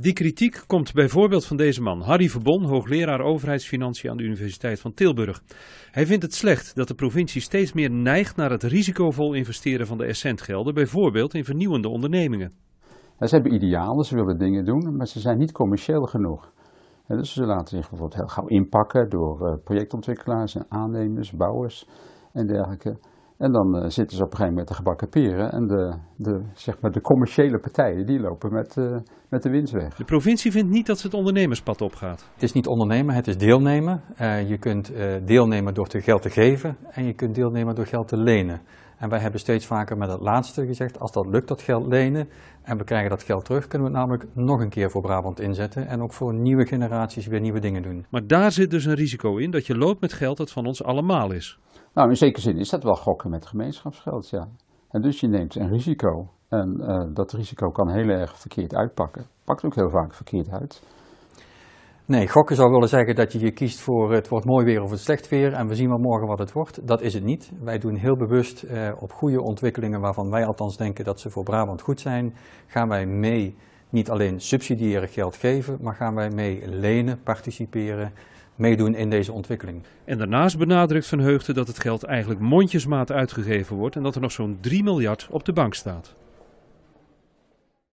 die kritiek komt bijvoorbeeld van deze man, Harry Verbon, hoogleraar overheidsfinanciën aan de Universiteit van Tilburg. Hij vindt het slecht dat de provincie steeds meer neigt naar het risicovol investeren van de essentgelden, bijvoorbeeld in vernieuwende ondernemingen. ze hebben idealen, ze willen dingen doen, maar ze zijn niet commercieel genoeg. dus ze laten zich bijvoorbeeld heel gauw inpakken door eh, projectontwikkelaars en aannemers, bouwers en dergelijke. En dan eh, zitten ze op een gegeven moment de gebakken peren. En de, de, zeg maar de commerciële partijen die lopen met, eh, met de winst weg. De provincie vindt niet dat ze het ondernemerspad opgaat. Het is niet ondernemen, het is deelnemen. Eh, je kunt deelnemen door te geld te geven en je kunt deelnemen door geld te lenen. En wij hebben steeds vaker met het laatste gezegd, als dat lukt dat geld lenen en we krijgen dat geld terug, kunnen we het namelijk nog een keer voor Brabant inzetten en ook voor nieuwe generaties weer nieuwe dingen doen. Maar daar zit dus een risico in dat je loopt met geld dat van ons allemaal is. Nou, in zekere zin is dat wel gokken met gemeenschapsgeld, ja. En dus je neemt een risico en eh, dat risico kan heel erg verkeerd uitpakken. Pakt ook heel vaak verkeerd uit. Nee, gokken zou willen zeggen dat je je kiest voor het wordt mooi weer of het slecht weer en we zien wel morgen wat het wordt. Dat is het niet. Wij doen heel bewust eh, op goede ontwikkelingen waarvan wij althans denken dat ze voor Brabant goed zijn, gaan wij mee niet alleen subsidiëren geld geven, maar gaan wij mee lenen, participeren, meedoen in deze ontwikkeling. En daarnaast benadrukt Van Heugte dat het geld eigenlijk mondjesmaat uitgegeven wordt en dat er nog zo'n 3 miljard op de bank staat.